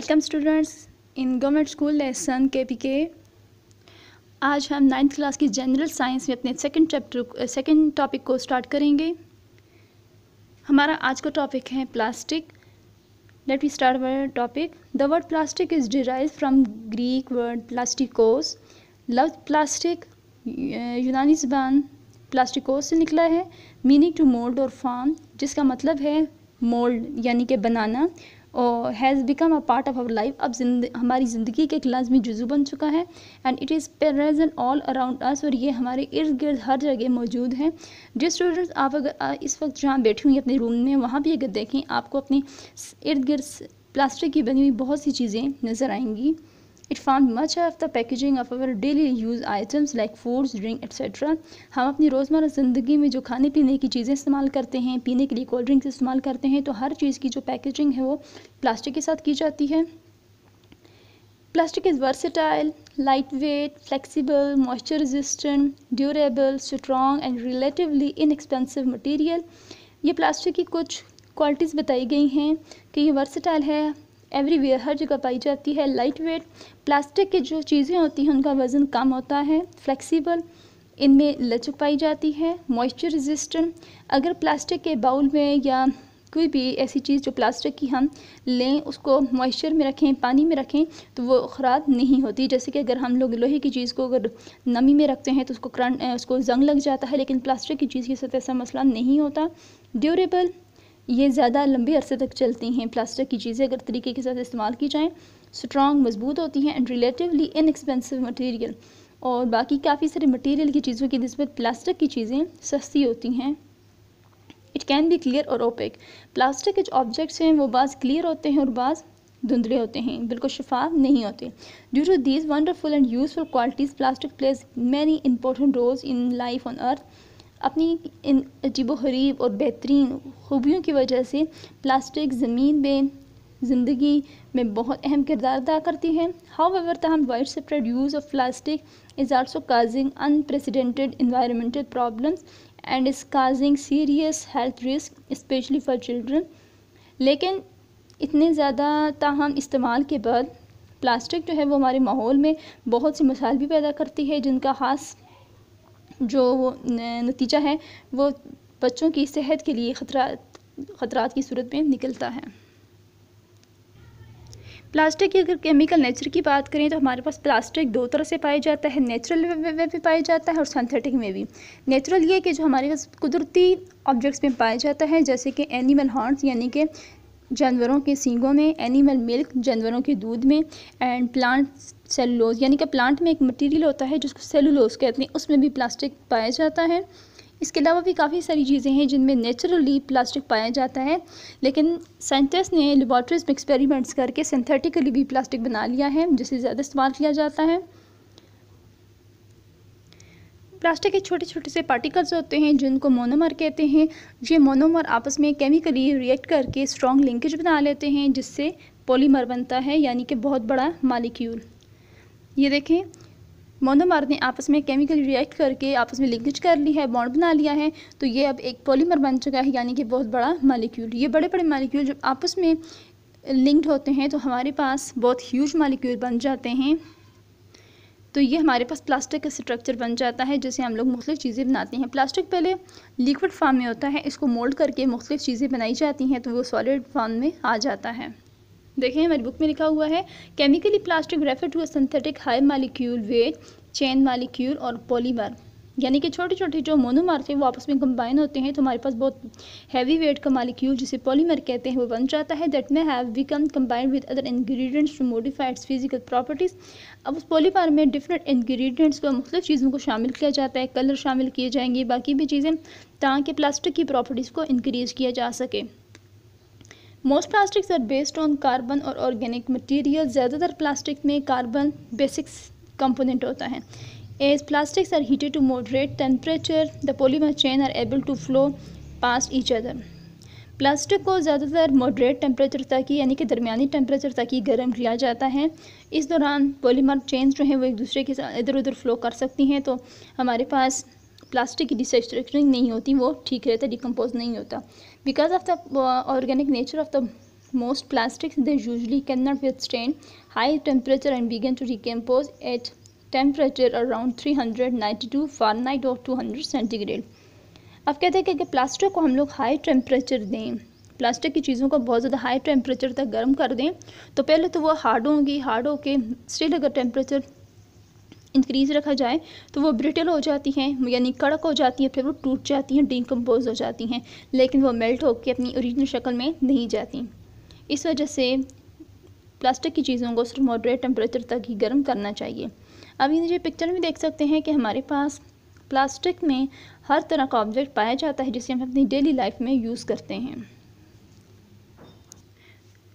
welcome students in government school lesson K P K आज हम ninth class की general science में अपने सेकंड चैप्टर सेकंड टॉपिक को स्टार्ट करेंगे हमारा आज का टॉपिक है plastic let we start our topic the word plastic is derive from Greek word plastikos लव प्लास्टिक यूनानी जबान प्लास्टिकोस से निकला है मीनिंग टू मोल्ड और फॉर्म जिसका मतलब है मोल्ड यानी कि बनाना और has become a part of our life अब जिंद हमारी ज़िंदगी के एक लाजमी जुजू बन चुका है and it is present all around us और ये हमारे इर्द गिर्द हर जगह मौजूद है जिस स्टूडेंट्स आप अगर इस वक्त जहाँ बैठी हुई अपने रूम में वहाँ भी अगर देखें आपको अपने इर्द गिर्द प्लास्टिक की बनी हुई बहुत सी चीज़ें नज़र आएंगी it found much of the packaging of our daily use items like foods drink etcetera हम अपनी रोज़मर्रा ज़िंदगी में जो खाने पीने की चीज़ें इस्तेमाल करते हैं पीने के लिए कोल्ड ड्रिंक्स इस्तेमाल करते हैं तो हर चीज़ की जो पैकेजिंग है वो प्लास्टिक के साथ की जाती है plastic is versatile light weight flexible moisture resistant durable strong and relatively inexpensive material ये प्लास्टिक की कुछ क्वालिटीज़ बताई गई हैं कि ये वर्सेटाइल है एवरीवेयर हर जगह पाई जाती है लाइट वेट प्लास्टिक की जो चीज़ें होती हैं उनका वज़न कम होता है फ्लेक्सिबल इनमें लचक पाई जाती है मॉइस्चर रेजिस्टेंट अगर प्लास्टिक के बाउल में या कोई भी ऐसी चीज़ जो प्लास्टिक की हम लें उसको मॉइस्चर में रखें पानी में रखें तो वो ख़राब नहीं होती जैसे कि अगर हम लोग लोहे की चीज़ को अगर नमी में रखते हैं तो उसको करंट उसको जंग लग जाता है लेकिन प्लास्टिक की चीज़ के साथ ऐसा मसला नहीं होता ड्यूरेबल ये ज़्यादा लंबे अरसे तक चलती हैं प्लास्टिक की चीज़ें अगर तरीके के साथ इस्तेमाल की जाएँ स्ट्रॉग मजबूत होती हैं एंड रिलेटिवली इनएक्सपेंसिव मटीरियल और बाकी काफ़ी सारे मटीरियल की चीज़ों की नस्बत प्लास्टिक की चीज़ें सस्ती होती हैं इट कैन बी क्लियर और ओपेक प्लास्टिक के जो ऑब्जेक्ट्स हैं वो बाज़ क्लियर होते हैं और बाज़ धुंधले होते हैं बिल्कुल शफाफ नहीं होते due to these wonderful and useful qualities plastic plays many important roles in life on earth अपनी इन अजीब वरीब और बेहतरीन खूबियों की वजह से प्लास्टिक ज़मीन में ज़िंदगी में बहुत अहम किरदार अदा करती है हाउ एवर तहम white wide use of plastic is also causing unprecedented environmental problems and is causing serious health risk especially for children लेकिन इतने ज़्यादा तहम इस्तेमाल के बाद प्लास्टिक जो है वो हमारे माहौल में बहुत सी मसाइल भी पैदा करती है जिनका ख़ास जो नतीजा है वो बच्चों की सेहत के लिए खतरा ख़तरा की सूरत में निकलता है प्लास्टिक की अगर केमिकल नेचर की बात करें तो हमारे पास प्लास्टिक दो तरह से पाया जाता है नेचुरल में भी पाया जाता है और सिंथेटिक में भी नेचुरल ये कि जो हमारे पास कुदरती ऑब्जेक्ट्स में पाया जाता है जैसे कि एनिमल हॉर्न्स यानी कि जानवरों के सींगों में एनिमल मिल्क जानवरों के दूध में एंड प्लांट सेलुलोज यानी कि प्लांट में एक मटेरियल होता है जिसको सेलुलोज कहते हैं उसमें भी प्लास्टिक पाया जाता है इसके अलावा भी काफ़ी सारी चीज़ें हैं जिनमें नेचुरली प्लास्टिक पाया जाता है लेकिन साइंटिस्ट ने लेबॉर्ट्रीज में एक्सपेरिमेंट्स करके सिंथेटिकली भी प्लास्टिक बना लिया है जिसे ज़्यादा इस्तेमाल किया जाता है प्लास्टिक के छोटे छोटे से पार्टिकल्स होते हैं जिनको मोनोमर कहते हैं ये मोनोमर आपस में केमिकली रिएक्ट करके स्ट्रॉन्ग लिंकेज बना लेते हैं जिससे पॉलीमर बनता है यानी कि बहुत बड़ा मालिक्यूल ये देखें मोनोमर ने आपस में केमिकल रिएक्ट करके आपस में लिंकेज कर ली है बॉन्ड बना लिया है तो ये अब एक पॉलीमर बन चुका है यानी कि बहुत बड़ा मालिक्यूल ये बड़े बड़े मालिक्यूल जब आपस में लिंक्ड होते हैं तो हमारे पास बहुत ह्यूज मालिक्यूल बन जाते हैं तो ये हमारे पास प्लास्टिक का स्ट्रक्चर बन जाता है जिसे हम लोग मुख्तु चीज़ें बनाते हैं प्लास्टिक पहले लिक्विड फार्म में होता है इसको मोल्ड करके मुख्तु चीज़ें बनाई जाती हैं तो वो सॉलिड फार्म में आ जाता है देखें हमारी बुक में लिखा हुआ है chemically plastic refer to a synthetic high molecule weight chain molecule और पॉलीमर यानी कि छोटे छोटे जो मोनोमार थे वो आपस में कंबाइन होते हैं तो हमारे पास बहुत हैवी वेट का मालिक्यूल जिसे पॉलीमर कहते हैं वो बन जाता है that may have become combined with other ingredients to modified physical properties अब उस पॉलीमर में डिफरेंट इंग्रेडिएंट्स को मुख्तलिफ चीज़ों को शामिल किया जाता है कलर शामिल किए जाएंगे बाकी भी चीज़ें ताकि प्लास्टिक की प्रॉपर्टीज़ को इंक्रीज़ किया जा सके most plastics are based on carbon और ऑर्गेनिक मटीरियल ज़्यादातर प्लास्टिक में कार्बन बेसिक्स कंपोनेंट होता है as plastics are heated to moderate temperature the polymer chain are able to flow past each other plastic को ज़्यादातर मॉडरेट टेम्परेचर तक ही यानी कि दरमियानी टेम्परेचर तक ही गर्म किया जाता है इस दौरान पॉलीमर चेंज जो हैं वो एक दूसरे के साथ इधर उधर फ्लो कर सकती हैं तो हमारे पास प्लास्टिक की डिस्ट्रक्चरिंग नहीं होती वो ठीक रहता डिकम्पोज नहीं होता because of the organic nature of the most plastic they usually can not with high temperature and begin to decompose at temperature around 392 Fahrenheit और 200 सेंटीग्रेड अब कहते हैं कि अगर प्लास्टर को हम लोग हाई टेम्परेचर दें प्लास्टिक की चीज़ों को बहुत ज़्यादा हाई टेम्परेचर तक गर्म कर दें तो पहले तो वो हार्ड होंगी हार्ड होके स्टिल अगर टेम्परेचर इंक्रीज़ रखा जाए तो वो ब्रिटल हो जाती हैं यानी कड़क हो जाती हैं फिर वो टूट जाती हैं डिकम्पोज हो जाती हैं लेकिन वो मेल्ट होकर अपनी ओरिजिनल शक्ल में नहीं जाती इस वजह से प्लास्टिक की चीज़ों को सिर्फ मॉडरेट टेम्परेचर तक ही गर्म करना चाहिए अब ये पिक्चर में देख सकते हैं कि हमारे पास प्लास्टिक में हर तरह का ऑब्जेक्ट पाया जाता है जिसे हम अपनी डेली लाइफ में यूज़ करते हैं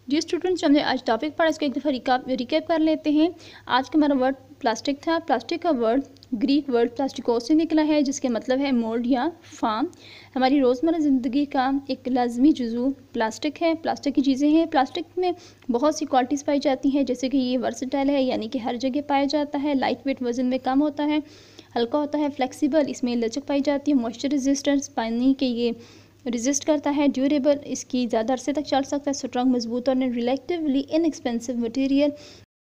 जी स्टूडेंट्स हमने आज टॉपिक पढ़ा इसको एक दफ़ा रिकैप कर लेते हैं आज का हमारा वर्ड प्लास्टिक था प्लास्टिक का वर्ड ग्रीक वर्ड प्लास्टिकोस से निकला है जिसके मतलब है मोल्ड या फार्म हमारी रोज़मर ज़िंदगी का एक लाजमी जजू प्लास्टिक है प्लास्टिक की चीज़ें हैं प्लास्टिक में बहुत सी क्वालिटीज़ पाई जाती हैं जैसे कि ये वर्सटाइल है यानी कि हर जगह पाया जाता है लाइट वेट वज़न में कम होता है हल्का होता है फ्लैक्सीबल इसमें लचक पाई जाती है मॉइस्चर रजिस्टेंस पानी के ये रिजिस्ट करता है ड्यूरेबल इसकी ज़्यादा अरसे तक चल सकता है स्ट्रॉन्ग मजबूत और रिलेटिवली इनएक्सपेंसिव मटेरियल